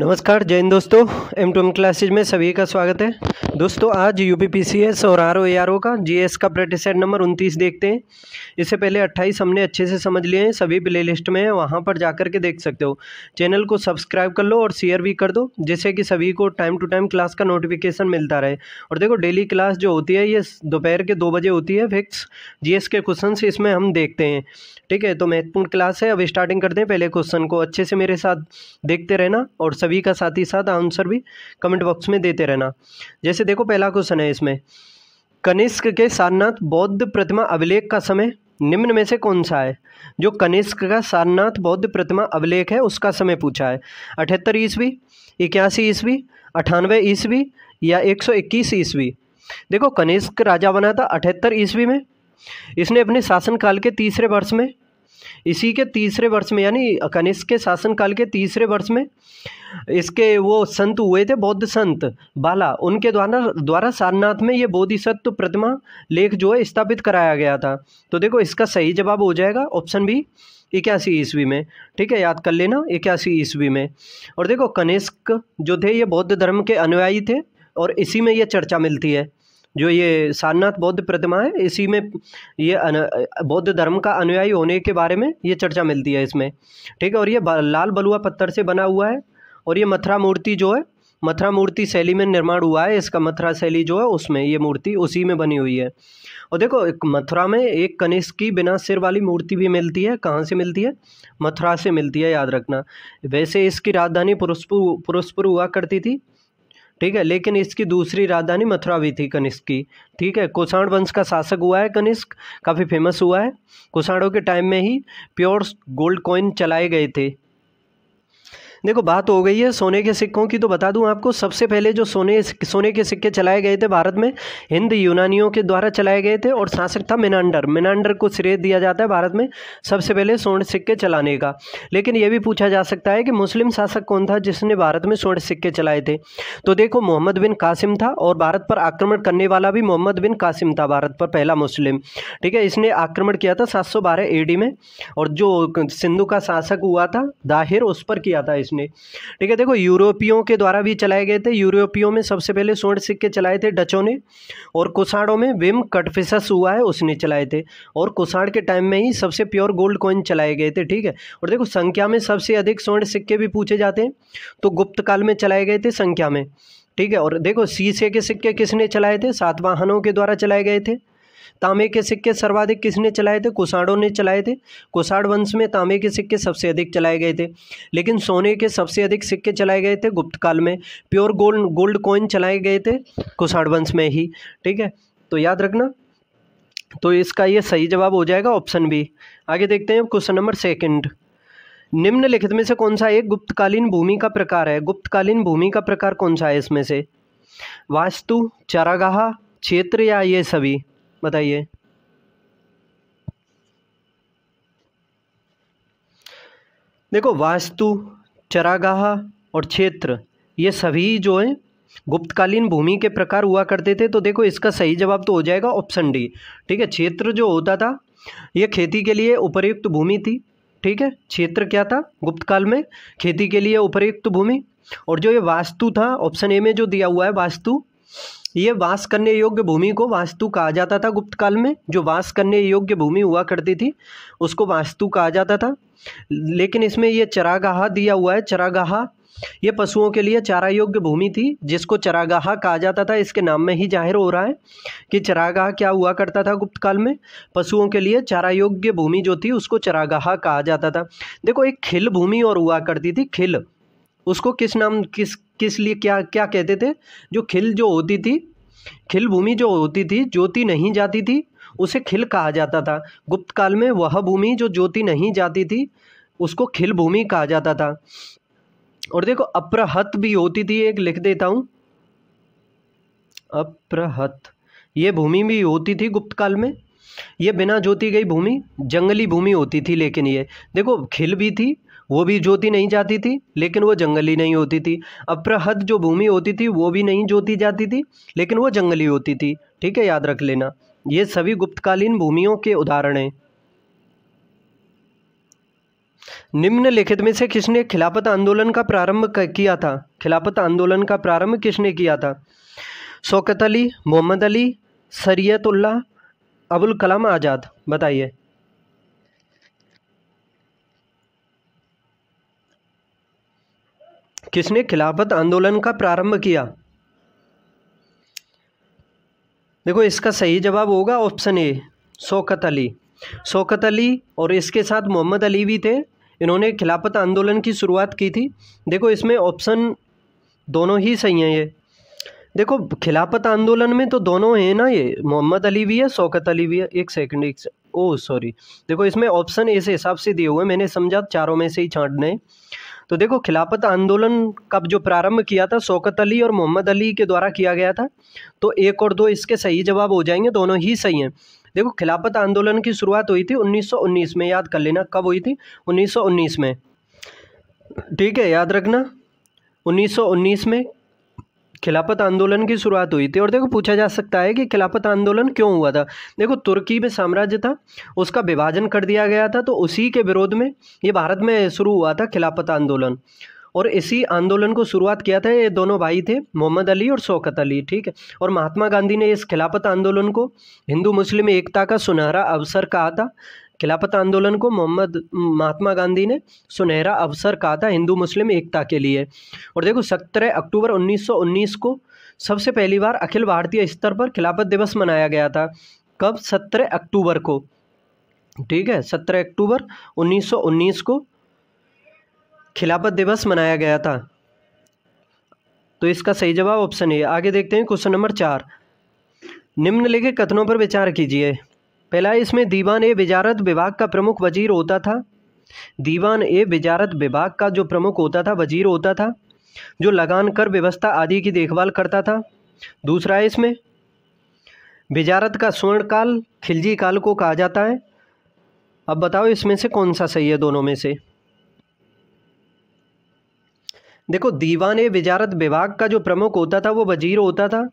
नमस्कार जैन दोस्तों M to M classes में सभी का स्वागत है दोस्तों आज यू पी सी एस और R O A R O का जी एस का प्रैक्टिस सेट नंबर उनतीस देखते हैं इससे पहले अट्ठाईस हमने अच्छे से समझ लिए हैं सभी प्ले लिस्ट में है वहाँ पर जा कर के देख सकते हो चैनल को सब्सक्राइब कर लो और शेयर भी कर दो जिससे कि सभी को टाइम टू टाइम क्लास का नोटिफिकेशन मिलता रहे और देखो डेली क्लास जो होती है ये दोपहर के दो बजे होती है फिक्स जी एस के क्वेश्चन इसमें हम देखते हैं ठीक है तो महत्वपूर्ण क्लास है अब स्टार्टिंग करते हैं पहले क्वेश्चन को अच्छे से मेरे साथ देखते रहना और सभी का साथ ही साथ आंसर भी कमेंट बॉक्स में देते रहना जैसे देखो पहला क्वेश्चन है इसमें कनिष्क के सारनाथ बौद्ध प्रतिमा अभिलेख का समय निम्न में से कौन सा है जो कनिष्क का सारनाथ बौद्ध प्रतिमा अभिलेख है उसका समय पूछा है अठहत्तर ईस्वी इक्यासी ईस्वी अठानवे ईस्वी या एक सौ इक्कीस ईस्वी देखो कनिष्क राजा बना था अठहत्तर ईस्वी में इसने अपने शासनकाल के तीसरे वर्ष में इसी के तीसरे वर्ष में यानी कनिष्क के शासनकाल के तीसरे वर्ष में इसके वो संत हुए थे बौद्ध संत बाला उनके द्वारा द्वारा सारनाथ में ये बोधिसत्व प्रतिमा लेख जो है स्थापित कराया गया था तो देखो इसका सही जवाब हो जाएगा ऑप्शन बी इक्यासी ईस्वी में ठीक है याद कर लेना इक्यासी ईस्वी में और देखो कनिष्क जो थे ये बौद्ध धर्म के अनुयायी थे और इसी में ये चर्चा मिलती है जो ये सारनाथ बौद्ध प्रतिमा है इसी में ये बौद्ध धर्म का अनुयायी होने के बारे में ये चर्चा मिलती है इसमें ठीक है और ये लाल बलुआ पत्थर से बना हुआ है और ये मथुरा मूर्ति जो है मथुरा मूर्ति शैली में निर्माण हुआ है इसका मथुरा शैली जो है उसमें ये मूर्ति उसी में बनी हुई है और देखो एक मथुरा में एक कनिष्क की बिना सिर वाली मूर्ति भी मिलती है कहाँ से मिलती है मथुरा से मिलती है याद रखना वैसे इसकी राजधानी पुरुषपुर पुरुषपुर हुआ करती थी ठीक है लेकिन इसकी दूसरी राजधानी मथुरा भी थी कनिष्क की ठीक है कुषाण वंश का शासक हुआ है कनिष्क काफ़ी फेमस हुआ है कुषाणों के टाइम में ही प्योर गोल्ड कॉइन चलाए गए थे देखो बात हो गई है सोने के सिक्कों की तो बता दूं आपको सबसे पहले जो सोने सोने के सिक्के चलाए गए थे भारत में हिंद यूनानियों के द्वारा चलाए गए थे और शासक था मिनांडर मिनांडर को श्रेय दिया जाता है भारत में सबसे पहले स्वर्ण सिक्के चलाने का लेकिन यह भी पूछा जा सकता है कि मुस्लिम शासक कौन था जिसने भारत में स्वर्ण सिक्के चलाए थे तो देखो मोहम्मद बिन कासिम था और भारत पर आक्रमण करने वाला भी मोहम्मद बिन कासिम था भारत पर पहला मुस्लिम ठीक है इसने आक्रमण किया था सात सौ में और जो सिंधु का शासक हुआ था दाहिर उस पर किया था इस ने ठीक है देखो यूरोपियों के द्वारा भी चलाए गए थे यूरोपियों में सबसे पहले स्वर्ण सिक्के चलाए थे डचों ने और कुषाणों में विम कटफिसस हुआ है उसने चलाए थे और कुषाण के टाइम में ही सबसे प्योर गोल्ड कॉइन चलाए गए थे ठीक है और देखो संख्या में सबसे अधिक स्वर्ण सिक्के भी पूछे जाते हैं तो गुप्त काल में चलाए गए थे संख्या में ठीक है और देखो सीसे के सिक्के किसने चलाए थे सातवाहनों के द्वारा चलाए गए थे तांबे के सिक्के सर्वाधिक किसने चलाए थे कुसाड़ों ने चलाए थे कुषाण वंश में तांबे के सिक्के सबसे अधिक चलाए गए थे लेकिन सोने के सबसे अधिक सिक्के चलाए गए थे गुप्त काल में प्योर गोल्ड गोल्ड कॉइन चलाए गए थे कुषाण वंश में ही ठीक है तो याद रखना तो इसका ये सही जवाब हो जाएगा ऑप्शन बी आगे देखते हैं क्वेश्चन नंबर सेकंड निम्नलिखित में से कौन सा एक गुप्तकालीन भूमि का प्रकार है गुप्तकालीन भूमि का प्रकार कौन सा है इसमें से वास्तु चरागाह क्षेत्र या ये सभी बताइए देखो वास्तु चरागाह और क्षेत्र ये सभी जो है गुप्तकालीन भूमि के प्रकार हुआ करते थे तो देखो इसका सही जवाब तो हो जाएगा ऑप्शन डी ठीक है क्षेत्र जो होता था ये खेती के लिए उपयुक्त भूमि थी ठीक है क्षेत्र क्या था गुप्त काल में खेती के लिए उपयुक्त भूमि और जो ये वास्तु था ऑप्शन ए में जो दिया हुआ है वास्तु ये वास करने योग्य भूमि को वास्तु कहा जाता था गुप्त काल में जो वास करने योग्य भूमि हुआ करती थी उसको वास्तु कहा जाता था लेकिन इसमें यह चरागाह दिया हुआ है चरागाह ये पशुओं के लिए चारा योग्य भूमि थी जिसको चरागाह कहा जाता था इसके नाम में ही जाहिर हो रहा है कि चरागाह क्या हुआ करता था गुप्त काल में पशुओं के लिए चारा योग्य भूमि जो थी उसको चरागाह कहा जाता था देखो एक खिल भूमि और हुआ करती थी खिल उसको किस नाम किस किस लिए क्या क्या कहते थे जो खिल जो होती थी खिल भूमि जो होती थी ज्योति नहीं जाती थी उसे खिल कहा जाता था गुप्त काल में वह भूमि जो ज्योति नहीं जाती थी उसको खिल भूमि कहा जाता था और देखो अप्रहत भी होती थी एक लिख देता हूँ अप्रहत ये भूमि भी होती थी गुप्त काल में ये बिना ज्योति गई भूमि जंगली भूमि होती थी लेकिन ये देखो खिल भी थी वो भी जोती नहीं जाती थी लेकिन वो जंगली नहीं होती थी अप्रहद जो भूमि होती थी वो भी नहीं जोती जाती थी लेकिन वो जंगली होती थी ठीक है याद रख लेना ये सभी गुप्तकालीन भूमियों के उदाहरण हैं निम्नलिखित में से किसने खिलाफत आंदोलन का प्रारंभ किया था खिलाफत आंदोलन का प्रारंभ किसने किया था शौकत अली मोहम्मद अली सरयतुल्ला अबुल कलाम आज़ाद बताइए किसने खिलाफत आंदोलन का प्रारंभ किया देखो इसका सही जवाब होगा ऑप्शन ए शौकत अली शौकत अली और इसके साथ मोहम्मद अली भी थे इन्होंने खिलाफत आंदोलन की शुरुआत की थी देखो इसमें ऑप्शन दोनों ही सही हैं ये देखो खिलाफत आंदोलन में तो दोनों हैं ना ये मोहम्मद अली भी है शौकत अली भी है एक सेकंड एक सेकंड ओ सॉरी देखो इसमें ऑप्शन इस हिसाब से दिए हुए मैंने समझा चारों में से ही छाँटने तो देखो खिलाफत आंदोलन कब जो प्रारंभ किया था शौकत अली और मोहम्मद अली के द्वारा किया गया था तो एक और दो इसके सही जवाब हो जाएंगे दोनों ही सही हैं देखो खिलाफत आंदोलन की शुरुआत हुई थी 1919 में याद कर लेना कब हुई थी 1919 में ठीक है याद रखना 1919 में खिलाफत आंदोलन की शुरुआत हुई थी और देखो पूछा जा सकता है कि खिलाफत आंदोलन क्यों हुआ था देखो तुर्की में साम्राज्य था उसका विभाजन कर दिया गया था तो उसी के विरोध में ये भारत में शुरू हुआ था खिलाफत आंदोलन और इसी आंदोलन को शुरुआत किया था ये दोनों भाई थे मोहम्मद अली और शौकत अली ठीक है और महात्मा गांधी ने इस खिलाफत आंदोलन को हिंदू मुस्लिम एकता का सुनहरा अवसर कहा था खिलाफत आंदोलन को मोहम्मद महात्मा गांधी ने सुनहरा अवसर कहा था हिंदू मुस्लिम एकता के लिए और देखो सत्रह अक्टूबर 1919 को सबसे पहली बार अखिल भारतीय स्तर पर खिलाफत दिवस मनाया गया था कब सत्रह अक्टूबर को ठीक है सत्रह अक्टूबर 1919 को खिलाफत दिवस मनाया गया था तो इसका सही जवाब ऑप्शन ए आगे देखते हैं क्वेश्चन नंबर चार निम्नलिखित कथनों पर विचार कीजिए पहला इसमें दीवान ए बिजारत विभाग का प्रमुख वजीर होता था दीवान ए बिजारत विभाग का जो प्रमुख होता था वजीर होता था जो लगान कर व्यवस्था आदि की देखभाल करता था दूसरा इसमें वजारत का स्वर्ण काल खिलजी काल को कहा जाता है अब बताओ इसमें से कौन सा सही है दोनों में से देखो दीवान ए विजारत विभाग का जो प्रमुख होता था वो वजीर होता था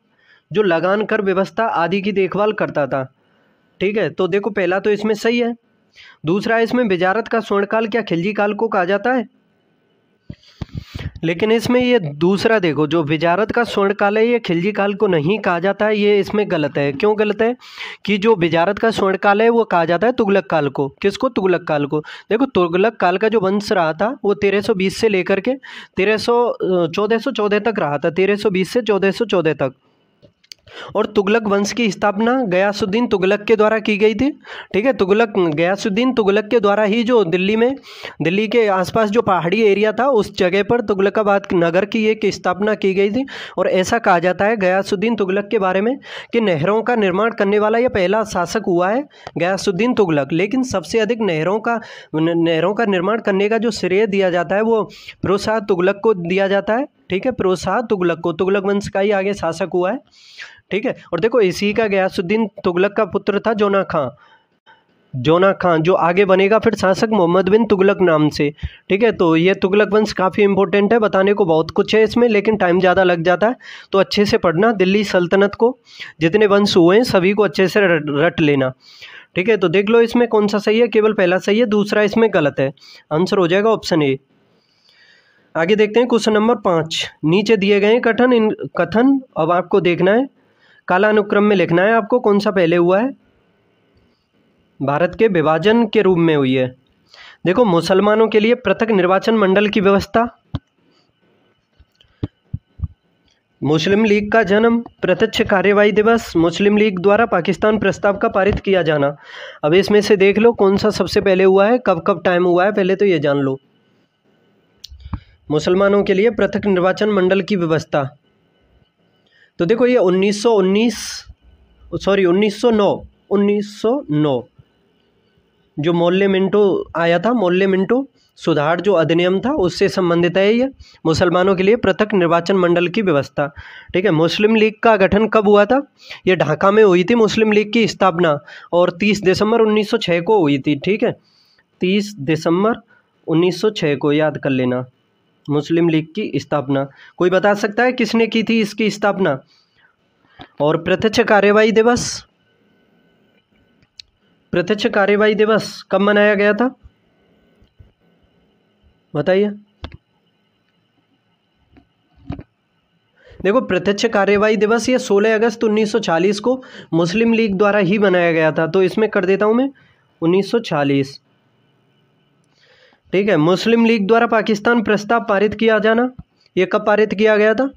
जो लगान कर व्यवस्था आदि की देखभाल करता था ठीक है तो देखो पहला तो इसमें सही है दूसरा इसमें बिजारत का स्वर्णकाल क्या खिलजी काल को कहा जाता है लेकिन इसमें ये दूसरा देखो जो बिजारत का स्वर्ण काल है ये खिलजी काल को नहीं कहा जाता है ये इसमें गलत है क्यों गलत है कि जो बिजारत का स्वर्ण काल है वो कहा जाता है तुगलक काल को किसको तुगलक काल को देखो तुगलक काल का जो वंश रहा था वो 1320 से लेकर के 1300 1414 तक रहा था 1320 से 1414 तक और तुगलक वंश की स्थापना गयासुद्दीन तुगलक के द्वारा की गई थी ठीक है तुगलक गयासुद्दीन तुगलक के द्वारा ही जो दिल्ली में दिल्ली के आसपास जो पहाड़ी एरिया था उस जगह पर तुगलकाबाद नगर की एक स्थापना की गई थी और ऐसा कहा जाता है गयासुद्दीन तुगलक के बारे में कि नहरों का निर्माण करने वाला यह पहला शासक हुआ है गयासुद्दीन तुगलक लेकिन सबसे अधिक नहरों का नहरों का निर्माण करने का जो श्रेय दिया जाता है वो फिरोज तुगलक को दिया जाता है ठीक है फिरोज तुगलक को तुगलक वंश का ही आगे शासक हुआ है ठीक है और देखो इसी का गयासुद्दीन तुगलक का पुत्र था जोना खां जोना खान जो आगे बनेगा फिर शासक मोहम्मद बिन तुगलक नाम से ठीक है तो ये तुगलक वंश काफ़ी इंपॉर्टेंट है बताने को बहुत कुछ है इसमें लेकिन टाइम ज़्यादा लग जाता है तो अच्छे से पढ़ना दिल्ली सल्तनत को जितने वंश हुए हैं सभी को अच्छे से रट लेना ठीक है तो देख लो इसमें कौन सा सही है केवल पहला सही है दूसरा इसमें गलत है आंसर हो जाएगा ऑप्शन ए आगे देखते हैं क्वेश्चन नंबर पाँच नीचे दिए गए कथन इन कथन अब आपको देखना है कालानुक्रम में लिखना है आपको कौन सा पहले हुआ है भारत के विभाजन के रूप में हुई है देखो मुसलमानों के लिए पृथक निर्वाचन मंडल की व्यवस्था मुस्लिम लीग का जन्म प्रत्यक्ष कार्यवाही दिवस मुस्लिम लीग द्वारा पाकिस्तान प्रस्ताव का पारित किया जाना अब इसमें से देख लो कौन सा सबसे पहले हुआ है कब कब टाइम हुआ है पहले तो ये जान लो मुसलमानों के लिए पृथक निर्वाचन मंडल की व्यवस्था तो देखो ये 1919 सॉरी 1909 1909 जो मोल्ले मिंटो आया था मोल्ले मिंटो सुधार जो अधिनियम था उससे संबंधित है ये मुसलमानों के लिए पृथक निर्वाचन मंडल की व्यवस्था ठीक है मुस्लिम लीग का गठन कब हुआ था ये ढाका में हुई थी मुस्लिम लीग की स्थापना और 30 दिसंबर 1906 को हुई थी ठीक है 30 दिसंबर 1906 को याद कर लेना मुस्लिम लीग की स्थापना कोई बता सकता है किसने की थी इसकी स्थापना और प्रत्यक्ष कार्यवाही दिवस प्रत्यक्ष कार्यवाही दिवस कब मनाया गया था बताइए देखो प्रत्यक्ष कार्यवाही दिवस यह 16 अगस्त 1940 को मुस्लिम लीग द्वारा ही मनाया गया था तो इसमें कर देता हूं मैं 1940 ठीक है मुस्लिम लीग द्वारा पाकिस्तान प्रस्ताव पारित किया जाना ये कब पारित किया गया था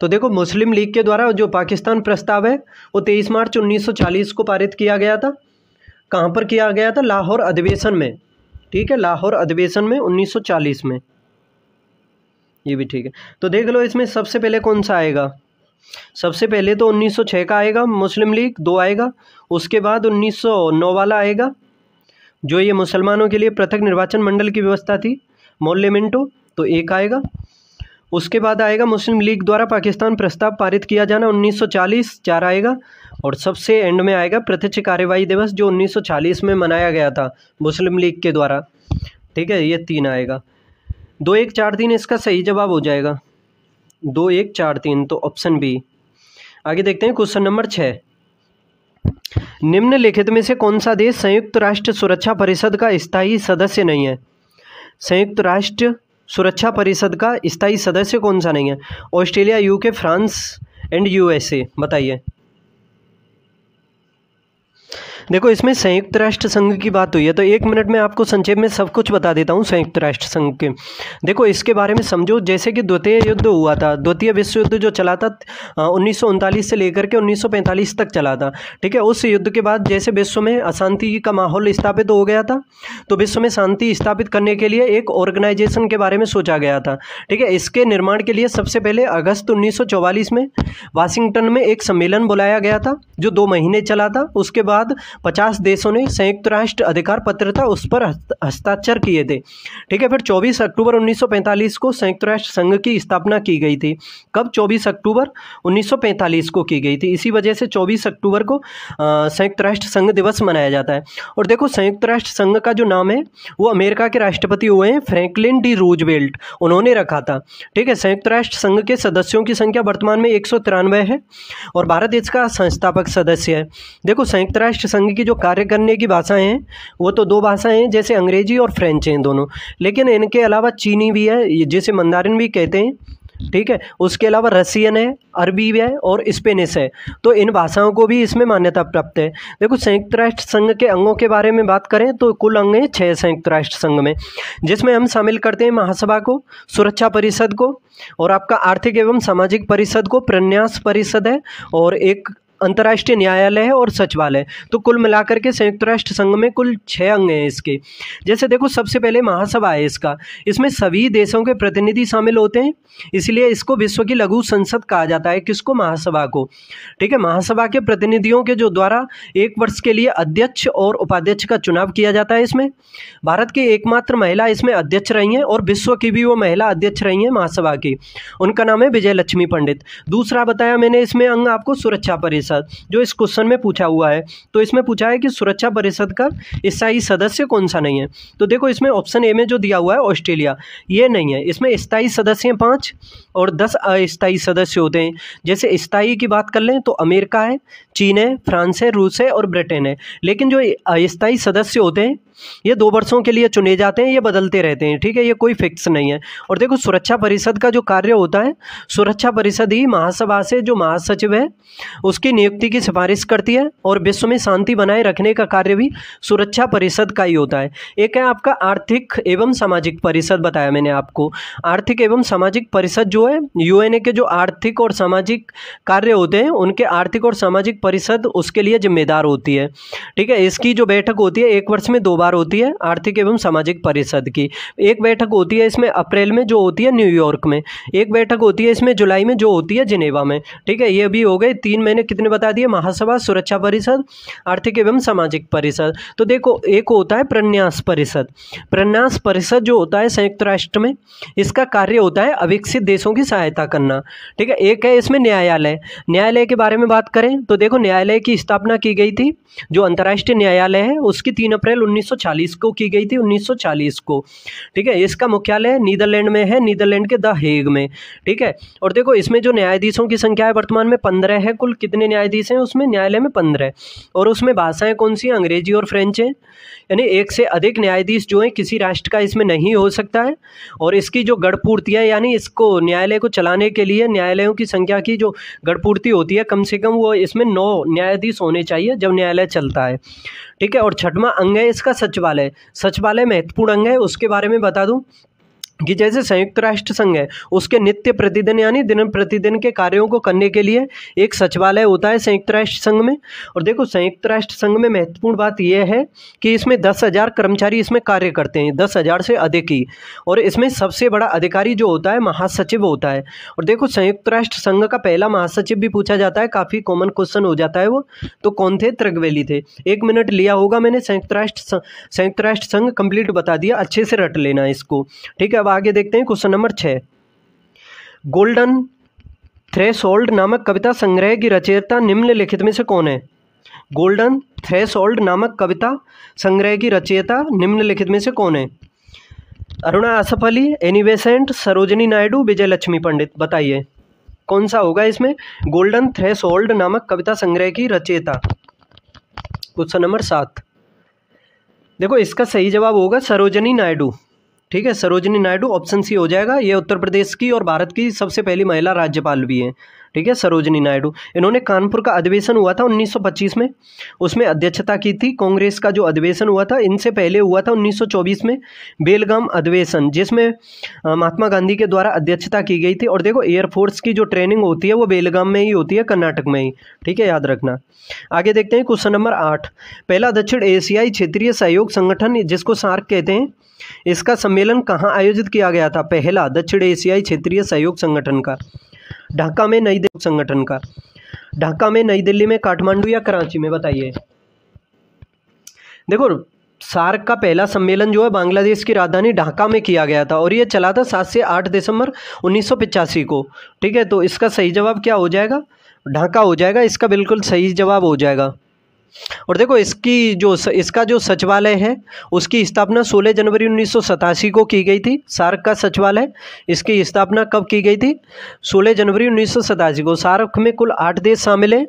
तो देखो मुस्लिम लीग के द्वारा जो पाकिस्तान प्रस्ताव है वो तेईस मार्च 1940 को पारित किया गया था कहाँ पर किया गया था लाहौर अधिवेशन में ठीक है लाहौर अधिवेशन में 1940 में ये भी ठीक है तो देख लो इसमें सबसे पहले कौन सा आएगा सबसे पहले तो 1906 का आएगा मुस्लिम लीग दो आएगा उसके बाद 1909 वाला आएगा जो ये मुसलमानों के लिए पृथक निर्वाचन मंडल की व्यवस्था थी मिंटो तो एक आएगा उसके बाद आएगा मुस्लिम लीग द्वारा पाकिस्तान प्रस्ताव पारित किया जाना 1940 चार आएगा और सबसे एंड में आएगा प्रत्यक्ष कार्यवाही दिवस जो 1940 में मनाया गया था मुस्लिम लीग के द्वारा ठीक है ये तीन आएगा दो एक चार तीन इसका सही जवाब हो जाएगा दो एक चार तीन तो ऑप्शन बी आगे देखते हैं क्वेश्चन नंबर छः निम्नलिखित में से कौन सा देश संयुक्त राष्ट्र सुरक्षा परिषद का स्थायी सदस्य नहीं है संयुक्त राष्ट्र सुरक्षा परिषद का स्थायी सदस्य कौन सा नहीं है Australia UK France and USA बताइए देखो इसमें संयुक्त राष्ट्र संघ की बात हुई है तो एक मिनट में आपको संक्षेप में सब कुछ बता देता हूँ संयुक्त राष्ट्र संघ के देखो इसके बारे में समझो जैसे कि द्वितीय युद्ध हुआ था द्वितीय विश्व युद्ध जो चला था उन्नीस से लेकर के उन्नीस तक चला था ठीक है उस युद्ध के बाद जैसे विश्व में अशांति का माहौल स्थापित हो गया था तो विश्व में शांति स्थापित करने के लिए एक ऑर्गेनाइजेशन के बारे में सोचा गया था ठीक है इसके निर्माण के लिए सबसे पहले अगस्त उन्नीस में वाशिंगटन में एक सम्मेलन बुलाया गया था जो दो महीने चला था उसके बाद पचास देशों ने संयुक्त राष्ट्र अधिकार पत्रता उस पर हस्ताक्षर किए थे ठीक है फिर चौबीस अक्टूबर 1945 को संयुक्त राष्ट्र संघ की स्थापना की गई थी कब चौबीस अक्टूबर 1945 को की गई थी इसी वजह से चौबीस अक्टूबर को संयुक्त राष्ट्र संघ दिवस मनाया जाता है और देखो संयुक्त राष्ट्र संघ का जो नाम है वो अमेरिका के राष्ट्रपति हुए हैं फ्रैंकलिन डी रूजवेल्ट उन्होंने रखा था ठीक है संयुक्त राष्ट्र संघ के सदस्यों की संख्या वर्तमान में एक है और भारत इसका संस्थापक सदस्य है देखो संयुक्त राष्ट्र संघ संघ की जो कार्य करने की भाषाएं हैं वो तो दो भाषाएं हैं जैसे अंग्रेजी और फ्रेंच हैं दोनों लेकिन इनके अलावा चीनी भी है जिसे मंदारिन भी कहते हैं ठीक है उसके अलावा रसियन है अरबी है और स्पेनिश है तो इन भाषाओं को भी इसमें मान्यता प्राप्त है देखो संयुक्त राष्ट्र संघ के अंगों के बारे में बात करें तो कुल अंग हैं छः संयुक्त राष्ट्र संघ में जिसमें हम शामिल करते हैं महासभा को सुरक्षा परिषद को और आपका आर्थिक एवं सामाजिक परिषद को प्रन्यास परिषद है और एक अंतर्राष्ट्रीय न्यायालय है और सचिवालय तो कुल मिलाकर के संयुक्त राष्ट्र संघ में कुल छः अंग हैं इसके जैसे देखो सबसे पहले महासभा है इसका इसमें सभी देशों के प्रतिनिधि शामिल होते हैं इसलिए इसको विश्व की लघु संसद कहा जाता है किसको महासभा को ठीक है महासभा के प्रतिनिधियों के जो द्वारा एक वर्ष के लिए अध्यक्ष और उपाध्यक्ष का चुनाव किया जाता है इसमें भारत की एकमात्र महिला इसमें अध्यक्ष रही हैं और विश्व की भी वो महिला अध्यक्ष रही हैं महासभा की उनका नाम है विजय लक्ष्मी पंडित दूसरा बताया मैंने इसमें अंग आपको सुरक्षा परिषद परिषद जो इस क्वेश्चन में पूछा हुआ है तो इसमें पूछा है कि सुरक्षा परिषद का स्थायी सदस्य कौन सा नहीं है तो देखो इसमें ऑप्शन ए में जो दिया हुआ है ऑस्ट्रेलिया ये नहीं है इसमें स्थायी सदस्य हैं पाँच और दस अस्थायी सदस्य होते हैं जैसे स्थायी की बात कर लें तो अमेरिका है चीन है फ्रांस है रूस है और ब्रिटेन है लेकिन जो अस्थायी सदस्य होते हैं ये दो वर्षों के लिए चुने जाते हैं ये बदलते रहते हैं ठीक है ये कोई फिक्स नहीं है और देखो सुरक्षा परिषद का जो कार्य होता है सुरक्षा परिषद ही महासभा से जो महासचिव है उसकी नियुक्ति की सिफारिश करती है और विश्व में शांति बनाए रखने का कार्य भी सुरक्षा परिषद का ही होता है एक है आपका आर्थिक एवं सामाजिक परिषद बताया मैंने आपको आर्थिक एवं सामाजिक परिषद जो है यूएनए के जो आर्थिक और सामाजिक कार्य होते हैं उनके आर्थिक और सामाजिक परिषद उसके लिए जिम्मेदार होती है ठीक है इसकी जो बैठक होती है एक वर्ष में दो बार बार होती है आर्थिक एवं सामाजिक परिषद की एक बैठक होती है इसमें अप्रैल में जो होती है न्यूयॉर्क में एक बैठक होती है इसमें जुलाई में जो होती है जिनेवा में ठीक है ये भी हो गए तीन महीने कितने बता दिए महासभा सुरक्षा परिषद आर्थिक एवं सामाजिक परिषद तो देखो एक होता है प्रन्यास परिषद प्रन्यास परिषद जो होता है संयुक्त राष्ट्र में इसका कार्य होता है अविकसित देशों की सहायता करना ठीक है एक है इसमें न्यायालय न्यायालय के बारे में बात करें तो देखो न्यायालय की स्थापना की गई थी जो अंतर्राष्ट्रीय न्यायालय है उसकी तीन अप्रैल उन्नीस 1940 को की गई थी 1940 को ठीक है इसका मुख्यालय नीदरलैंड में है नीदरलैंड के द हेग में ठीक है और देखो इसमें जो न्यायाधीशों की संख्या है वर्तमान में पंद्रह है कुल कितने न्यायाधीश हैं उसमें न्यायालय में पंद्रह और उसमें भाषाएं कौन सी अंग्रेजी और फ्रेंच हैं यानी एक से अधिक न्यायाधीश जो हैं किसी राष्ट्र का इसमें नहीं हो सकता है और इसकी जो गढ़पूर्तियाँ यानी इसको न्यायालय को चलाने के लिए न्यायालयों की संख्या की जो गढ़पूर्ति होती है कम से कम वो इसमें नौ न्यायाधीश होने चाहिए जब न्यायालय चलता है ठीक है और छठवां अंग है इसका सचिवालय सचिवालय महत्वपूर्ण अंग है उसके बारे में बता दूं कि जैसे संयुक्त राष्ट्र संघ है उसके नित्य प्रतिदिन यानी दिन प्रतिदिन के कार्यों को करने के लिए एक सचिवालय होता है संयुक्त राष्ट्र संघ में और देखो संयुक्त राष्ट्र संघ में महत्वपूर्ण बात यह है कि इसमें दस हज़ार कर्मचारी इसमें कार्य करते हैं दस हज़ार से अधिक ही और इसमें सबसे बड़ा अधिकारी जो होता है महासचिव होता है और देखो संयुक्त राष्ट्र संघ का पहला महासचिव भी पूछा जाता है काफ़ी कॉमन क्वेश्चन हो जाता है वो तो कौन थे त्रगवेली थे एक मिनट लिया होगा मैंने संयुक्त राष्ट्र संयुक्त राष्ट्र संघ कंप्लीट बता दिया अच्छे से रट लेना इसको ठीक है आगे देखते हैं क्वेश्चन नंबर छः गोल्डन थ्रेश नामक कविता संग्रह की रचयिता निम्नलिखित में से कौन है गोल्डन थ्रेश नामक कविता संग्रह की रचयिता निम्नलिखित में से कौन है अरुणा आसफ एनिवेसेंट सरोजनी नायडू विजय लक्ष्मी पंडित बताइए कौन सा होगा इसमें गोल्डन थ्रेश नामक कविता संग्रह की रचयिता क्वेश्चन नंबर सात देखो इसका सही जवाब होगा सरोजनी नायडू ठीक है सरोजनी नायडू ऑप्शन सी हो जाएगा ये उत्तर प्रदेश की और भारत की सबसे पहली महिला राज्यपाल भी है ठीक है सरोजनी नायडू इन्होंने कानपुर का अधिवेशन हुआ था 1925 में उसमें अध्यक्षता की थी कांग्रेस का जो अधिवेशन हुआ था इनसे पहले हुआ था 1924 में बेलगाम अधिवेशन जिसमें महात्मा गांधी के द्वारा अध्यक्षता की गई थी और देखो एयरफोर्स की जो ट्रेनिंग होती है वो बेलगाम में ही होती है कर्नाटक में ही ठीक है याद रखना आगे देखते हैं क्वेश्चन नंबर आठ पहला दक्षिण एशियाई क्षेत्रीय सहयोग संगठन जिसको सार्क कहते हैं इसका सम्मेलन कहाँ आयोजित किया गया था पहला दक्षिण एशियाई क्षेत्रीय सहयोग संगठन का ढाका में नई दिल्ली संगठन का ढाका में नई दिल्ली में काठमांडू या कराची में बताइए देखो सार्क का पहला सम्मेलन जो है बांग्लादेश की राजधानी ढाका में किया गया था और यह चला था सात से आठ दिसंबर उन्नीस को ठीक है तो इसका सही जवाब क्या हो जाएगा ढाका हो जाएगा इसका बिल्कुल सही जवाब हो जाएगा और देखो इसकी जो इसका जो सचिवालय है उसकी स्थापना 16 जनवरी उन्नीस को की गई थी सार्क का सचिवालय इसकी स्थापना कब की गई थी 16 जनवरी उन्नीस को सार्क में कुल आठ देश शामिल हैं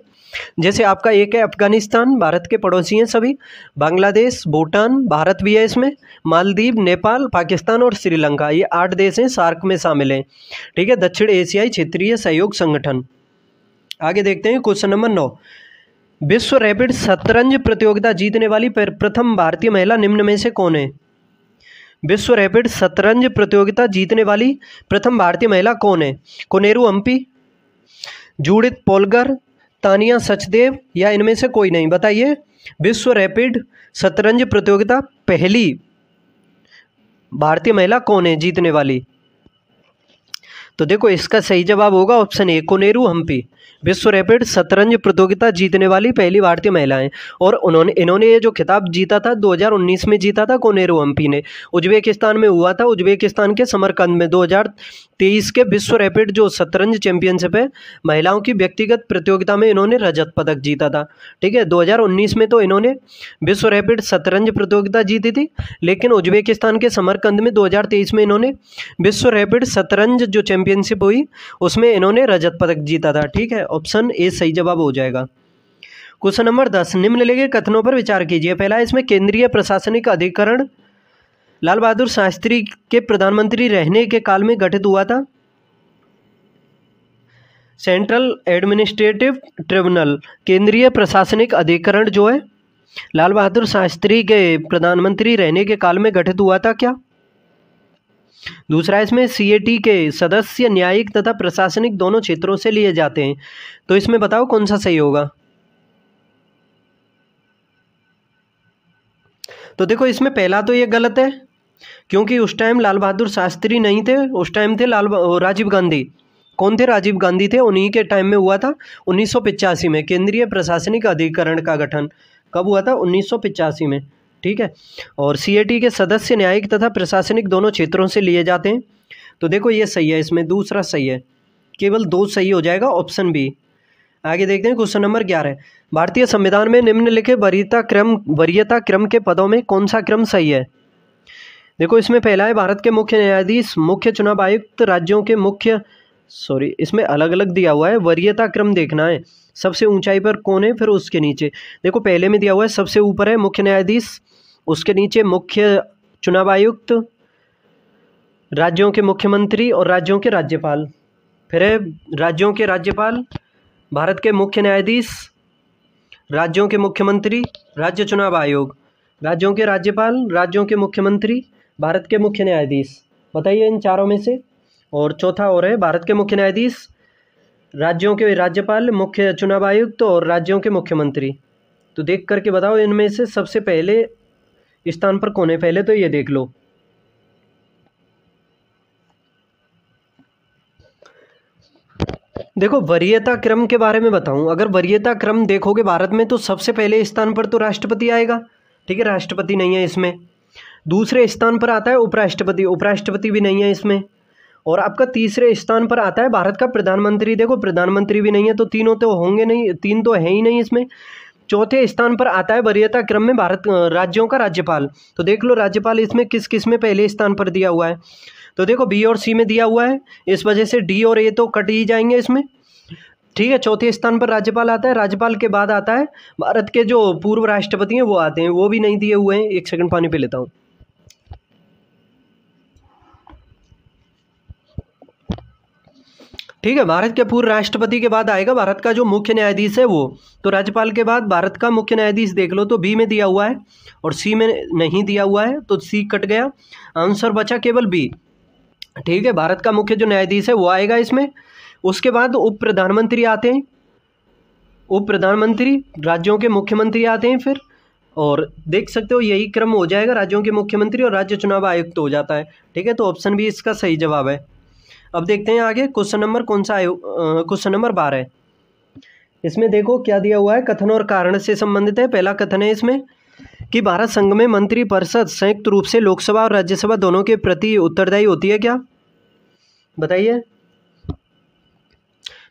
जैसे आपका एक है अफगानिस्तान भारत के पड़ोसी हैं सभी बांग्लादेश भूटान भारत भी है इसमें मालदीव नेपाल पाकिस्तान और श्रीलंका ये आठ देश हैं सार्क में शामिल हैं ठीक है दक्षिण एशियाई क्षेत्रीय सहयोग संगठन आगे देखते हैं क्वेश्चन नंबर नौ विश्व रैपिड शतरंज प्रतियोगिता जीतने वाली प्रथम भारतीय महिला निम्न में से कौन है विश्व रैपिड शतरंज प्रतियोगिता जीतने वाली प्रथम भारतीय महिला कौन है कोनेरू हम्पी जूडित पोलगर तानिया सचदेव या इनमें से कोई नहीं बताइए विश्व रैपिड शतरंज प्रतियोगिता पहली भारतीय महिला कौन है जीतने वाली तो देखो इसका सही जवाब होगा ऑप्शन ए कोनेरू हम्पी विश्व रैपिड शतरंज प्रतियोगिता जीतने वाली पहली भारतीय महिला हैं और उन्होंने इन्होंने ये जो खिताब जीता था 2019 में जीता था कोनेरो हम्पी ने उज्बेकिस्तान में हुआ था उज्बेकिस्तान के समरकंद में 2023 के विश्व रैपिड जो शतरंज चैंपियनशिप है महिलाओं की व्यक्तिगत प्रतियोगिता में इन्होंने रजत पदक जीता था ठीक है दो में तो इन्होंने विश्व रैपिड शतरंज प्रतियोगिता जीती थी लेकिन उज्बेकिस्तान के समरकंद में दो में इन्होंने विश्व रैपिड शतरंज जो चैंपियनशिप हुई उसमें इन्होंने रजत पदक जीता था ठीक है ठीक है ऑप्शन ए सही जवाब हो जाएगा क्वेश्चन नंबर दस निम्नलिखित कथनों पर विचार कीजिए पहला इसमें केंद्रीय प्रशासनिक अधिकरण लाल बहादुर शास्त्री के प्रधानमंत्री रहने के काल में गठित हुआ था सेंट्रल एडमिनिस्ट्रेटिव ट्रिब्यूनल केंद्रीय प्रशासनिक अधिकरण जो है लाल बहादुर शास्त्री के प्रधानमंत्री रहने के काल में गठित हुआ था क्या दूसरा इसमें सी के सदस्य न्यायिक तथा प्रशासनिक दोनों क्षेत्रों से लिए जाते हैं तो इसमें बताओ कौन सा सही होगा तो देखो इसमें पहला तो ये गलत है क्योंकि उस टाइम लाल बहादुर शास्त्री नहीं थे उस टाइम थे लाल राजीव गांधी कौन थे राजीव गांधी थे उन्हीं के टाइम में हुआ था उन्नीस में केंद्रीय प्रशासनिक अधिकरण का गठन कब हुआ था उन्नीस में ठीक है और सी के सदस्य न्यायिक तथा प्रशासनिक दोनों क्षेत्रों से लिए जाते हैं तो देखो ये सही है इसमें दूसरा सही है केवल दो सही हो जाएगा ऑप्शन बी आगे देखते हैं क्वेश्चन नंबर ग्यारह भारतीय संविधान में निम्नलिखित वरीयता क्रम वरीयता क्रम के पदों में कौन सा क्रम सही है देखो इसमें पहला है भारत के मुख्य न्यायाधीश मुख्य चुनाव आयुक्त राज्यों के मुख्य सॉरी इसमें अलग अलग दिया हुआ है वरीयता क्रम देखना है सबसे ऊंचाई पर कौन है फिर उसके नीचे देखो पहले में दिया हुआ है सबसे ऊपर है मुख्य न्यायाधीश उसके नीचे मुख्य चुनाव आयुक्त राज्यों के मुख्यमंत्री और राज्यों के राज्यपाल फिर है राज्यों के राज्यपाल भारत के मुख्य न्यायाधीश राज्यों के मुख्यमंत्री राज्य चुनाव आयोग राज्यों के राज्यपाल राज्यों के मुख्यमंत्री भारत के मुख्य न्यायाधीश बताइए इन चारों में से और चौथा और है भारत के मुख्य न्यायाधीश राज्यों के राज्यपाल मुख्य चुनाव आयुक्त तो और राज्यों के मुख्यमंत्री तो देख करके बताओ इनमें से सबसे पहले स्थान पर कोने फैले पहले तो ये देख लो देखो वरीयता क्रम के बारे में बताऊं अगर वरीयता क्रम देखोगे भारत में तो सबसे पहले स्थान पर तो राष्ट्रपति आएगा ठीक है राष्ट्रपति नहीं है इसमें दूसरे स्थान पर आता है उपराष्ट्रपति उपराष्ट्रपति भी नहीं है इसमें और आपका तीसरे स्थान पर आता है भारत का प्रधानमंत्री देखो प्रधानमंत्री भी नहीं है तो तीनों तो होंगे नहीं तीन तो है ही नहीं इसमें चौथे स्थान पर आता है वरीयता क्रम में भारत राज्यों का राज्यपाल तो देख लो राज्यपाल इसमें किस किस में पहले स्थान पर दिया हुआ है तो देखो बी और सी में दिया हुआ है इस वजह से डी और ए तो कट ही जाएंगे इसमें ठीक है चौथे स्थान पर राज्यपाल आता है राज्यपाल के बाद आता है भारत के जो पूर्व राष्ट्रपति हैं वो आते हैं वो भी नहीं दिए हुए हैं एक सेकंड पानी पे लेता हूँ ठीक है भारत के पूर्व राष्ट्रपति के बाद आएगा भारत का जो मुख्य न्यायाधीश है वो तो राज्यपाल के बाद भारत का मुख्य न्यायाधीश देख लो तो बी में दिया हुआ है और सी में नहीं दिया हुआ है तो सी कट गया आंसर बचा केवल बी ठीक है भारत का मुख्य जो न्यायाधीश है वो आएगा इसमें उसके बाद उप प्रधानमंत्री आते हैं उप प्रधानमंत्री राज्यों के मुख्यमंत्री आते हैं फिर और देख सकते हो यही क्रम हो जाएगा राज्यों के मुख्यमंत्री और राज्य चुनाव आयुक्त तो हो जाता है ठीक है तो ऑप्शन भी इसका सही जवाब है अब देखते हैं आगे क्वेश्चन नंबर कौन सा क्वेश्चन नंबर बारह इसमें देखो क्या दिया हुआ है कथन और कारण से संबंधित है पहला कथन है इसमें कि भारत संघ में मंत्री परिषद संयुक्त रूप से लोकसभा और राज्यसभा दोनों के प्रति उत्तरदायी होती है क्या बताइए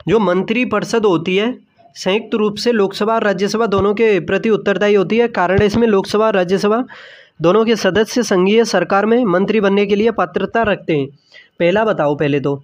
जो मंत्री परिषद होती है संयुक्त रूप से लोकसभा और राज्यसभा दोनों के प्रति उत्तरदायी होती है कारण है इसमें लोकसभा और राज्यसभा दोनों के सदस्य संघीय सरकार में मंत्री बनने के लिए पात्रता रखते हैं पहला बताओ पहले तो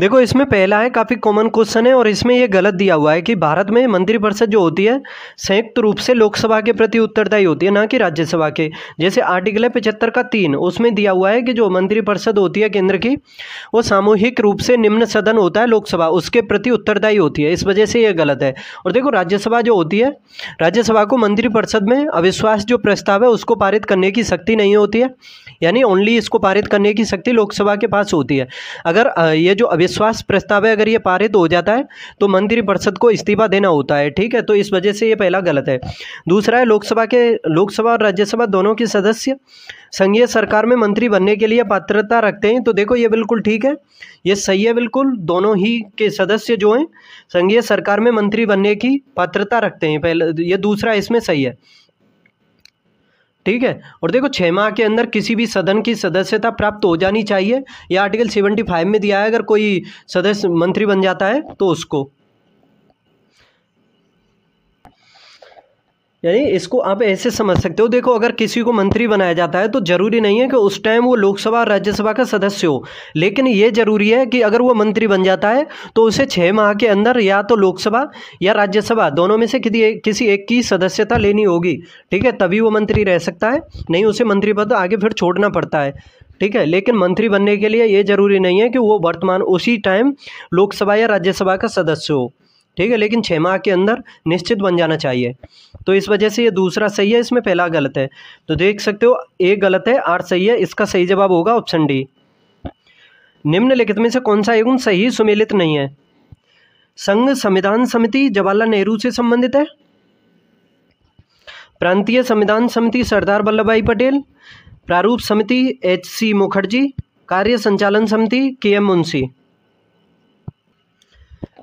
देखो इसमें पहला है काफ़ी कॉमन क्वेश्चन है और इसमें यह गलत दिया हुआ है कि भारत में मंत्रिपरिषद जो होती है संयुक्त रूप से लोकसभा के प्रति उत्तरदायी होती है ना कि राज्यसभा के जैसे आर्टिकल है पचहत्तर का तीन उसमें दिया हुआ है कि जो मंत्रिपरिषद होती है केंद्र की वो सामूहिक रूप से निम्न सदन होता है लोकसभा उसके प्रति उत्तरदायी होती है इस वजह से यह गलत है और देखो राज्यसभा जो होती है राज्यसभा को मंत्रिपरिषद में अविश्वास जो प्रस्ताव है उसको पारित करने की शक्ति नहीं होती है यानी ओनली इसको पारित करने की शक्ति लोकसभा के पास होती है अगर ये जो अविश्वास प्रस्ताव है अगर ये पारित हो जाता है तो मंत्रिपरिषद परिषद को इस्तीफा देना होता है ठीक है तो इस वजह से ये पहला गलत है दूसरा है लोकसभा के लोकसभा और राज्यसभा दोनों के सदस्य संघीय सरकार में मंत्री बनने के लिए पात्रता रखते हैं तो देखो ये बिल्कुल ठीक है ये सही है बिल्कुल दोनों ही के सदस्य जो हैं संघीय सरकार में मंत्री बनने की पात्रता रखते हैं पहले ये दूसरा इसमें सही है ठीक है और देखो छह माह के अंदर किसी भी सदन की सदस्यता प्राप्त हो जानी चाहिए यह आर्टिकल सेवेंटी फाइव में दिया है अगर कोई सदस्य मंत्री बन जाता है तो उसको यानी इसको आप ऐसे समझ सकते हो देखो अगर किसी को मंत्री बनाया जाता है तो जरूरी नहीं है कि उस टाइम वो लोकसभा और राज्यसभा का सदस्य हो लेकिन ये जरूरी है कि अगर वो मंत्री बन जाता है तो उसे छः माह के अंदर या तो लोकसभा या राज्यसभा दोनों में से किसी एक, किसी एक की सदस्यता लेनी होगी ठीक है तभी वो मंत्री रह सकता है नहीं उसे मंत्री पद आगे फिर छोड़ना पड़ता है ठीक है लेकिन मंत्री बनने के लिए ये जरूरी नहीं है कि वो वर्तमान उसी टाइम लोकसभा या राज्यसभा का सदस्य हो ठीक है लेकिन छः माह के अंदर निश्चित बन जाना चाहिए तो इस वजह से ये दूसरा सही है इसमें पहला गलत है तो देख सकते हो ए गलत है आठ सही है इसका सही जवाब होगा ऑप्शन डी निम्नलिखित में से कौन सा एगुण सही सुमेलित नहीं है संघ संविधान समिति जवाहरलाल नेहरू से संबंधित है प्रांतीय संविधान समिति सरदार वल्लभ भाई पटेल प्रारूप समिति एच सी मुखर्जी कार्य संचालन समिति के एम मुंशी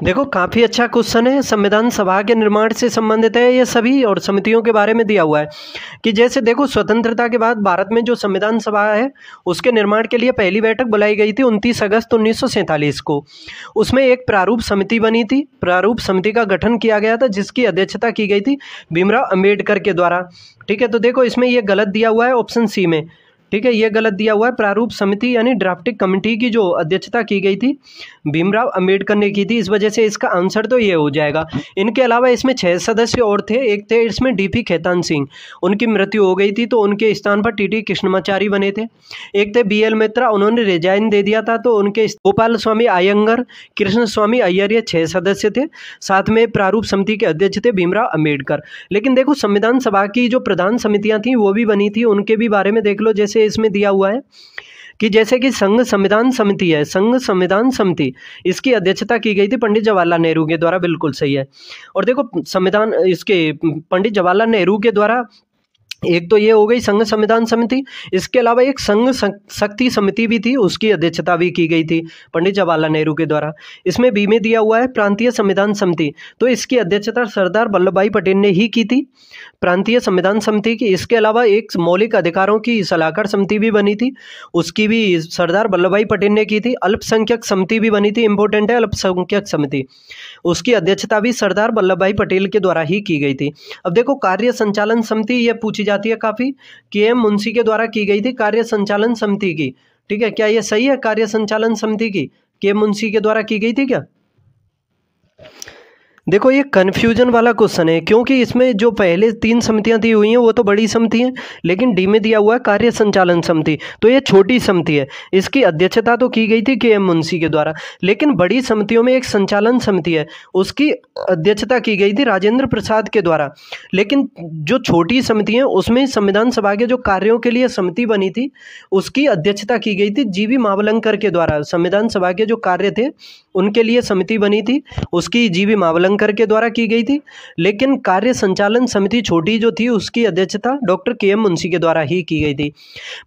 देखो काफ़ी अच्छा क्वेश्चन है संविधान सभा के निर्माण से संबंधित है ये सभी और समितियों के बारे में दिया हुआ है कि जैसे देखो स्वतंत्रता के बाद भारत में जो संविधान सभा है उसके निर्माण के लिए पहली बैठक बुलाई गई थी उनतीस अगस्त उन्नीस को उसमें एक प्रारूप समिति बनी थी प्रारूप समिति का गठन किया गया था जिसकी अध्यक्षता की गई थी भीमराव अम्बेडकर के द्वारा ठीक है तो देखो इसमें यह गलत दिया हुआ है ऑप्शन सी में ठीक है ये गलत दिया हुआ है प्रारूप समिति यानी ड्राफ्टिंग कमेटी की जो अध्यक्षता की गई थी भीमराव अम्बेडकर ने की थी इस वजह से इसका आंसर तो ये हो जाएगा इनके अलावा इसमें छह सदस्य और थे एक थे इसमें डीपी खेतान सिंह उनकी मृत्यु हो गई थी तो उनके स्थान पर टी कृष्णमाचारी बने थे एक थे बी एल मित्रा उन्होंने रिजाइन दे दिया था तो उनके गोपाल स्वामी आयंगर कृष्ण स्वामी अय्यर ये छह सदस्य थे साथ में प्रारूप समिति के अध्यक्ष थे भीमराव अम्बेडकर लेकिन देखो संविधान सभा की जो प्रधान समितियां थी वो भी बनी थी उनके भी बारे में देख लो जैसे इसमें दिया हुआ है कि जैसे कि संघ संविधान समिति है संघ संविधान समिति इसकी अध्यक्षता की गई थी पंडित जवाहरलाल नेहरू के द्वारा बिल्कुल सही है और देखो संविधान इसके पंडित जवाहरलाल नेहरू के द्वारा एक तो ये हो गई संघ संविधान समिति इसके अलावा एक संघ शक्ति समिति भी थी उसकी अध्यक्षता भी की गई थी पंडित जवाहरलाल नेहरू के द्वारा इसमें बी में दिया हुआ है प्रांतीय संविधान समिति तो इसकी अध्यक्षता सरदार वल्लभ भाई पटेल ने ही की थी प्रांतीय संविधान समिति की इसके अलावा एक मौलिक अधिकारों की सलाहकार समिति भी बनी थी उसकी भी सरदार वल्लभ भाई पटेल ने की थी अल्पसंख्यक समिति भी बनी थी इंपोर्टेंट है अल्पसंख्यक समिति उसकी अध्यक्षता भी सरदार वल्लभ भाई पटेल के द्वारा ही की गई थी अब देखो कार्य संचालन समिति यह पूछी जा जाती है काफ़ी कि एम मुंशी के द्वारा की गई थी कार्य संचालन समिति की ठीक है क्या ये सही है कार्य संचालन समिति की के मुंशी के द्वारा की गई थी क्या देखो ये कन्फ्यूजन वाला क्वेश्चन है क्योंकि इसमें जो पहले तीन समितियां दी हुई हैं वो तो बड़ी समिति हैं लेकिन डी में दिया हुआ है कार्य संचालन समिति तो ये छोटी समिति है इसकी अध्यक्षता तो की गई थी के एम मुंशी के द्वारा लेकिन बड़ी समितियों में एक संचालन समिति है उसकी अध्यक्षता की गई थी राजेंद्र प्रसाद के द्वारा लेकिन जो छोटी समिति है उसमें संविधान सभा के जो कार्यों के लिए समिति बनी थी उसकी अध्यक्षता की गई थी जी मावलंकर के द्वारा संविधान सभा के जो कार्य थे उनके लिए समिति बनी थी उसकी जी मावलंकर शंकर के द्वारा की गई थी लेकिन कार्य संचालन समिति छोटी जो थी उसकी अध्यक्षता डॉक्टर के एम मुंशी के द्वारा ही की गई थी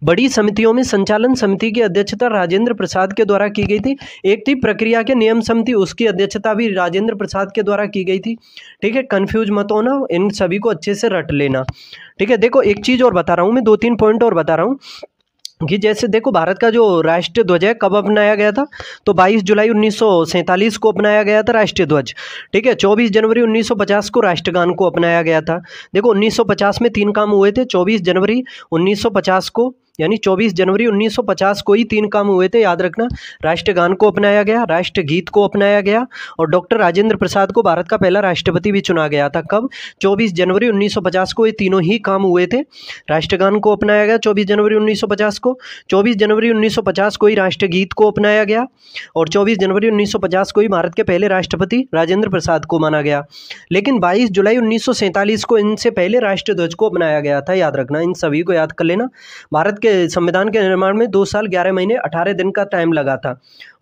बड़ी समितियों में संचालन समिति की अध्यक्षता राजेंद्र प्रसाद के द्वारा की गई थी एक थी प्रक्रिया के नियम समिति उसकी अध्यक्षता भी राजेंद्र प्रसाद के द्वारा की गई थी ठीक है कन्फ्यूज मत होना इन सभी को अच्छे से रट लेना ठीक है देखो एक चीज़ और बता रहा हूँ मैं दो तीन पॉइंट और बता रहा हूँ कि जैसे देखो भारत का जो राष्ट्रीय ध्वज है कब अपनाया गया था तो 22 जुलाई 1947 को अपनाया गया था राष्ट्रीय ध्वज ठीक है 24 जनवरी 1950 को राष्ट्रगान को अपनाया गया था देखो 1950 में तीन काम हुए थे 24 जनवरी 1950 को यानी 24 जनवरी 1950 को ही तीन काम हुए थे याद रखना राष्ट्रगान को अपनाया गया राष्ट्रगीत को अपनाया गया और डॉक्टर राजेंद्र प्रसाद को भारत का पहला राष्ट्रपति भी चुना गया था कब 24 जनवरी 1950 को ये तीनों ही काम हुए थे राष्ट्रगान को अपनाया गया चौबीस जनवरी 1950 को चौबीस जनवरी 1950 को ही राष्ट्रगीत को अपनाया गया और चौबीस जनवरी 1950 को ही भारत के पहले राष्ट्रपति राजेंद्र प्रसाद को माना गया लेकिन बाईस जुलाई उन्नीस को इनसे पहले राष्ट्रध्वज को अपनाया गया था याद रखना इन सभी को याद कर लेना भारत के के संविधान के निर्माण में दो साल ग्यारह महीने अठारह दिन का टाइम लगा था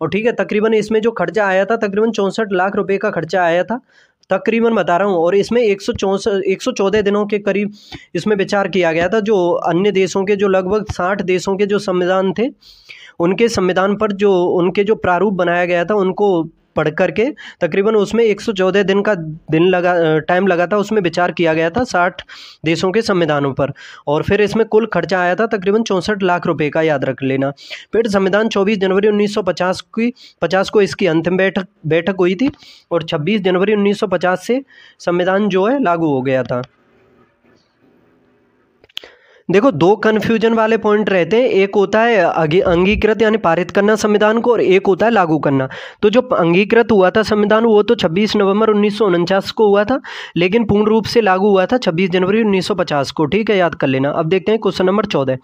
और ठीक है तकरीबन इसमें जो खर्चा आया था तकरीबन चौंसठ लाख रुपये का खर्चा आया था तकरीबन बता रहा हूँ और इसमें एक सौ एक सौ चौदह दिनों के करीब इसमें विचार किया गया था जो अन्य देशों के जो लगभग साठ देशों के जो संविधान थे उनके संविधान पर जो उनके जो प्रारूप बनाया गया था उनको पढ़ करके तकरीबन उसमें चौदह दिन का दिन लगा टाइम लगा था उसमें विचार किया गया था साठ देशों के संविधानों पर और फिर इसमें कुल खर्चा आया था तकरीबन चौंसठ लाख रुपये का याद रख लेना फिर संविधान चौबीस जनवरी उन्नीस की पचास को इसकी अंतिम बैठक बैठक हुई थी और छब्बीस जनवरी उन्नीस से संविधान जो है लागू हो गया था देखो दो कन्फ्यूजन वाले पॉइंट रहते हैं एक होता है अंगीकृत यानी पारित करना संविधान को और एक होता है लागू करना तो जो अंगीकृत हुआ था संविधान वो तो 26 नवंबर उन्नीस को हुआ था लेकिन पूर्ण रूप से लागू हुआ था 26 जनवरी 1950 को ठीक है याद कर लेना अब देखते हैं क्वेश्चन नंबर चौदह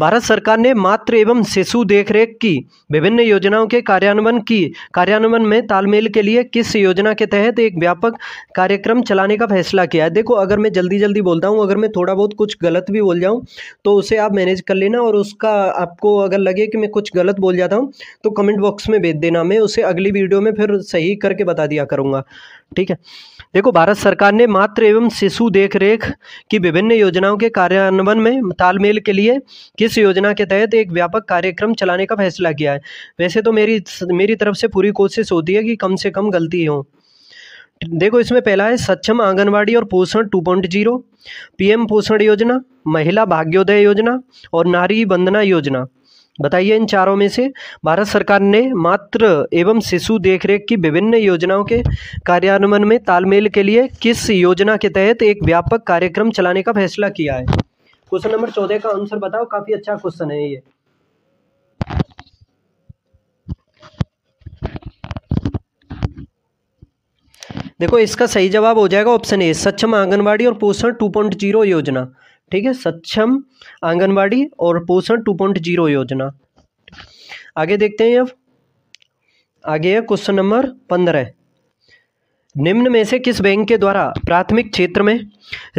भारत सरकार ने मातृ एवं शिशु देखरेख की विभिन्न योजनाओं के कार्यान्वयन की कार्यान्वयन में तालमेल के लिए किस योजना के तहत एक व्यापक कार्यक्रम चलाने का फैसला किया है देखो अगर मैं जल्दी जल्दी बोलता हूँ अगर मैं थोड़ा बहुत कुछ गलत भी बोल जाऊँ तो उसे आप मैनेज कर लेना और उसका आपको अगर लगे कि मैं कुछ गलत बोल जाता हूँ तो कमेंट बॉक्स में भेज देना मैं उसे अगली वीडियो में फिर सही करके बता दिया करूँगा ठीक है देखो भारत सरकार ने मात्र एवं शिशु देखरेख की विभिन्न योजनाओं के कार्यान्वयन में तालमेल के लिए किस योजना के तहत एक व्यापक कार्यक्रम चलाने का फैसला किया है वैसे तो मेरी मेरी तरफ से पूरी कोशिश होती है कि कम से कम गलती हो देखो इसमें पहला है सक्षम आंगनवाड़ी और पोषण 2.0 पीएम पोषण योजना महिला भाग्योदय योजना और नारी वंदना योजना बताइए इन चारों में से भारत सरकार ने मात्र एवं शिशु देखरेख की विभिन्न योजनाओं के कार्यान्वयन में तालमेल के लिए किस योजना के तहत एक व्यापक कार्यक्रम चलाने का फैसला किया है क्वेश्चन नंबर चौदह का आंसर बताओ काफी अच्छा क्वेश्चन है ये देखो इसका सही जवाब हो जाएगा ऑप्शन ए सक्षम आंगनबाड़ी और पोषण 2.0 योजना ठीक है सक्षम आंगनबाड़ी और पोषण टू पॉइंट जीरो योजना आगे देखते हैं अब आगे है क्वेश्चन नंबर पंद्रह निम्न में से किस बैंक के द्वारा प्राथमिक क्षेत्र में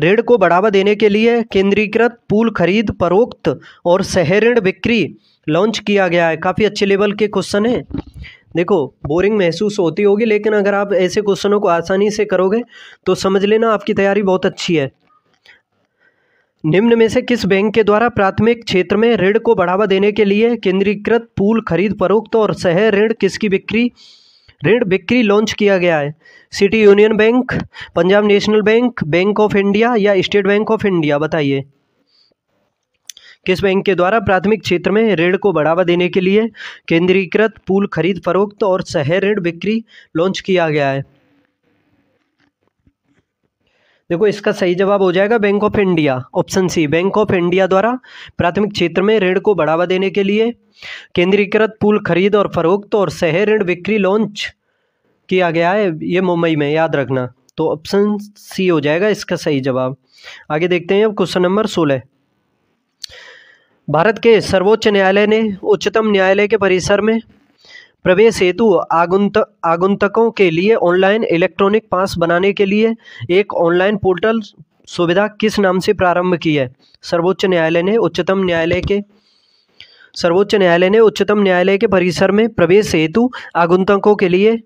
ऋण को बढ़ावा देने के लिए केंद्रीकृत पूल खरीद परोक्त और सहऋण बिक्री लॉन्च किया गया है काफ़ी अच्छे लेवल के क्वेश्चन हैं देखो बोरिंग महसूस होती होगी लेकिन अगर आप ऐसे क्वेश्चनों को आसानी से करोगे तो समझ लेना आपकी तैयारी बहुत अच्छी है निम्न में से किस बैंक के द्वारा प्राथमिक क्षेत्र में ऋण को बढ़ावा देने के लिए केंद्रीकृत पूल खरीद फरोख्त और सह ऋण किसकी बिक्री ऋण बिक्री लॉन्च किया गया है City Union Bank Punjab National Bank Bank of India या स्टेट बैंक ऑफ इंडिया बताइए किस बैंक के द्वारा प्राथमिक क्षेत्र में ऋण को बढ़ावा देने के लिए केंद्रीकृत पूल खरीद फरोख्त और सह ऋण बिक्री लॉन्च किया गया है देखो इसका सही जवाब हो जाएगा Bank of India option C Bank of India द्वारा प्राथमिक क्षेत्र में ऋण को बढ़ावा देने के लिए केंद्रीकृत पुल खरीद और फरोख्त और शहर ऋण बिक्री लॉन्च किया गया है ये मुंबई में याद रखना तो ऑप्शन सी हो जाएगा इसका सही जवाब आगे देखते हैं अब क्वेश्चन नंबर सोलह भारत के सर्वोच्च न्यायालय ने उच्चतम न्यायालय के परिसर में प्रवेश हेतु आगुंत आगुंतकों के लिए ऑनलाइन इलेक्ट्रॉनिक पास बनाने के लिए एक ऑनलाइन पोर्टल सुविधा किस नाम से प्रारंभ की है सर्वोच्च न्यायालय ने उच्चतम न्यायालय के सर्वोच्च न्यायालय ने उच्चतम न्यायालय के परिसर में प्रवेश हेतु आगुंतकों के लिए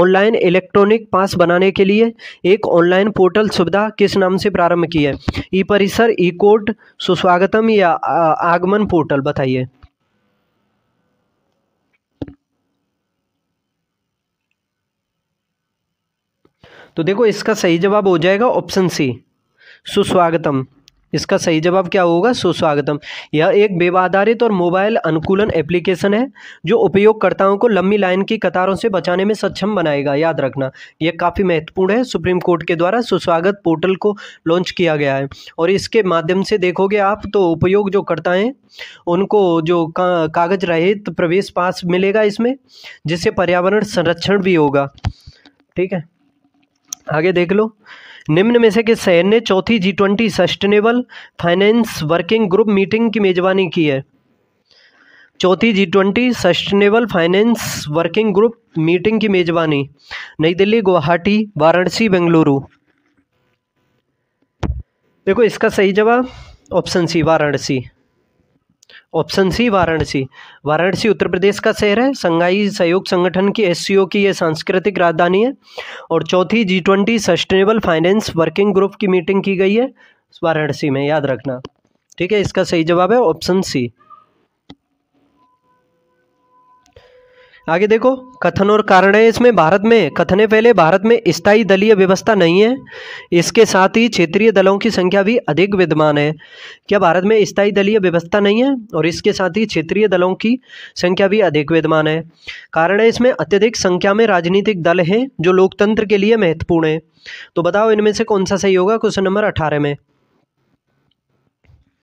ऑनलाइन इलेक्ट्रॉनिक पास बनाने के लिए एक ऑनलाइन पोर्टल सुविधा किस नाम से प्रारंभ की है ई परिसर ई कोर्ट सुस्वागतम या आगमन पोर्टल बताइए तो देखो इसका सही जवाब हो जाएगा ऑप्शन सी सुस्वागतम इसका सही जवाब क्या होगा सुस्वागतम यह एक वेब आधारित और मोबाइल अनुकूलन एप्लीकेशन है जो उपयोगकर्ताओं को लंबी लाइन की कतारों से बचाने में सक्षम बनाएगा याद रखना यह काफ़ी महत्वपूर्ण है सुप्रीम कोर्ट के द्वारा सुस्वागत पोर्टल को लॉन्च किया गया है और इसके माध्यम से देखोगे आप तो उपयोग जो करता है उनको जो का, कागज रहित प्रवेश पास मिलेगा इसमें जिससे पर्यावरण संरक्षण भी होगा ठीक है आगे देख लो निम्न में से किस शहर ने चौथी G twenty sustainable finance working group meeting की मेजबानी की है चौथी G twenty sustainable finance working group meeting की मेजबानी नई दिल्ली गुवाहाटी वाराणसी बेंगलुरु देखो इसका सही जवाब option C Varanasi option C Varanasi Varanasi Uttar Pradesh का शहर है संघाई सहयोग संगठन की एस की यह सांस्कृतिक राजधानी है और चौथी G twenty sustainable finance working group की मीटिंग की गई है वाराणसी में याद रखना ठीक है इसका सही जवाब है ऑप्शन सी आगे देखो कथन और कारण है इसमें भारत में कथने पहले भारत में स्थायी दलीय व्यवस्था नहीं है इसके साथ ही क्षेत्रीय दलों की संख्या भी अधिक विद्यमान है क्या भारत में स्थायी दलीय व्यवस्था नहीं है और इसके साथ ही क्षेत्रीय दलों की संख्या भी अधिक विद्यमान है कारण है इसमें अत्यधिक संख्या में राजनीतिक दल हैं जो लोकतंत्र के लिए महत्वपूर्ण है तो बताओ इनमें से कौन सा सही होगा क्वेश्चन नंबर अठारह में